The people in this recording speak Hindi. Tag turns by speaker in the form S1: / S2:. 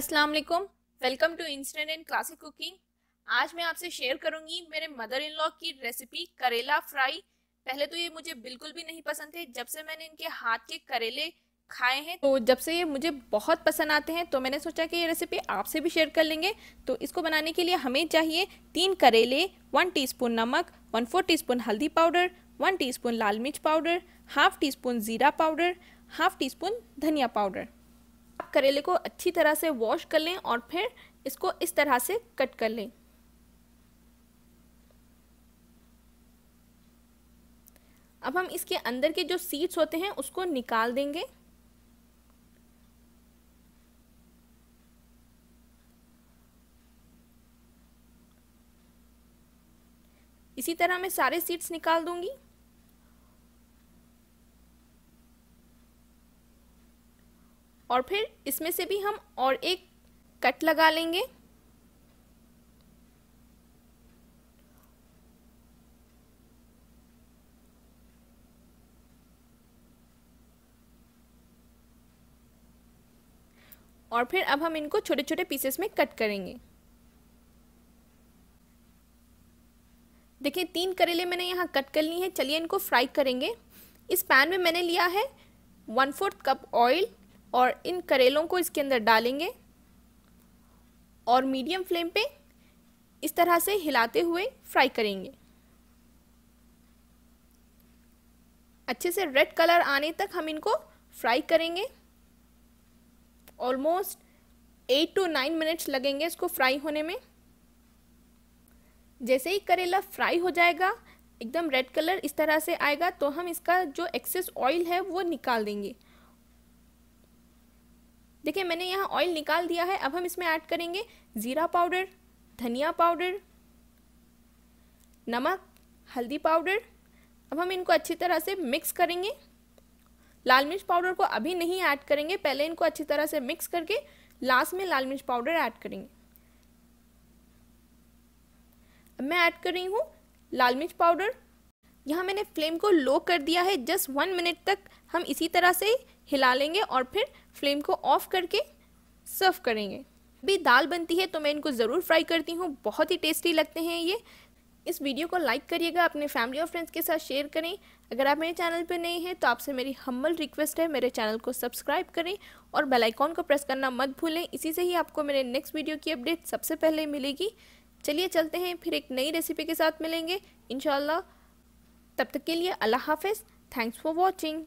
S1: Aslam welcome to instant and classic cooking आज मैं आपसे शेयर करूंगी मेरे मदर इन लॉ की रेसिपी करेला फ्राई पहले तो ये मुझे बिल्कुल भी नहीं पसंद थे जब से मैंने इनके हाथ के करेले खाए हैं तो जब से ये मुझे बहुत पसंद आते हैं तो मैंने सोचा कि ये रेसिपी आपसे भी शेयर कर लेंगे तो इसको बनाने के लिए हमें चाहिए तीन करेले वन टी नमक वन फोर टी हल्दी पाउडर वन टी लाल मिर्च पाउडर हाफ टी स्पून ज़ीरा पाउडर हाफ टी स्पून धनिया पाउडर करेले को अच्छी तरह से वॉश कर लें और फिर इसको इस तरह से कट कर लें अब हम इसके अंदर के जो सीड्स होते हैं उसको निकाल देंगे इसी तरह मैं सारे सीड्स निकाल दूंगी और फिर इसमें से भी हम और एक कट लगा लेंगे और फिर अब हम इनको छोटे छोटे पीसेस में कट करेंगे देखिए तीन करेले मैंने यहाँ कट कर ली हैं चलिए इनको फ्राई करेंगे इस पैन में मैंने लिया है वन फोर्थ कप ऑयल और इन करेलों को इसके अंदर डालेंगे और मीडियम फ्लेम पे इस तरह से हिलाते हुए फ्राई करेंगे अच्छे से रेड कलर आने तक हम इनको फ्राई करेंगे almost eight to nine minutes लगेंगे इसको फ्राई होने में जैसे ही करेला फ्राई हो जाएगा एकदम रेड कलर इस तरह से आएगा तो हम इसका जो एक्सेस ऑयल है वो निकाल देंगे देखिए मैंने यहाँ ऑयल निकाल दिया है अब हम इसमें ऐड करेंगे ज़ीरा पाउडर धनिया पाउडर नमक हल्दी पाउडर अब हम इनको अच्छी तरह से मिक्स करेंगे लाल मिर्च पाउडर को अभी नहीं ऐड करेंगे पहले इनको अच्छी तरह से मिक्स करके लास्ट में लाल मिर्च पाउडर ऐड करेंगे अब मैं ऐड कर रही हूँ लाल मिर्च पाउडर यहाँ मैंने फ्लेम को लो कर दिया है जस्ट वन मिनट तक हम इसी तरह से हिला लेंगे और फिर फ्लेम को ऑफ करके सर्व करेंगे भी दाल बनती है तो मैं इनको ज़रूर फ्राई करती हूँ बहुत ही टेस्टी लगते हैं ये इस वीडियो को लाइक करिएगा अपने फैमिली और फ्रेंड्स के साथ शेयर करें अगर आप मेरे चैनल पर नए हैं तो आपसे मेरी हम्बल रिक्वेस्ट है मेरे चैनल को सब्सक्राइब करें और बेल आइकॉन को प्रेस करना मत भूलें इसी से ही आपको मेरे नेक्स्ट वीडियो की अपडेट सबसे पहले मिलेगी चलिए चलते हैं फिर एक नई रेसिपी के साथ मिलेंगे इन तब तक के लिए अल्लाह हाफिज़ थैंक्स फॉर वॉचिंग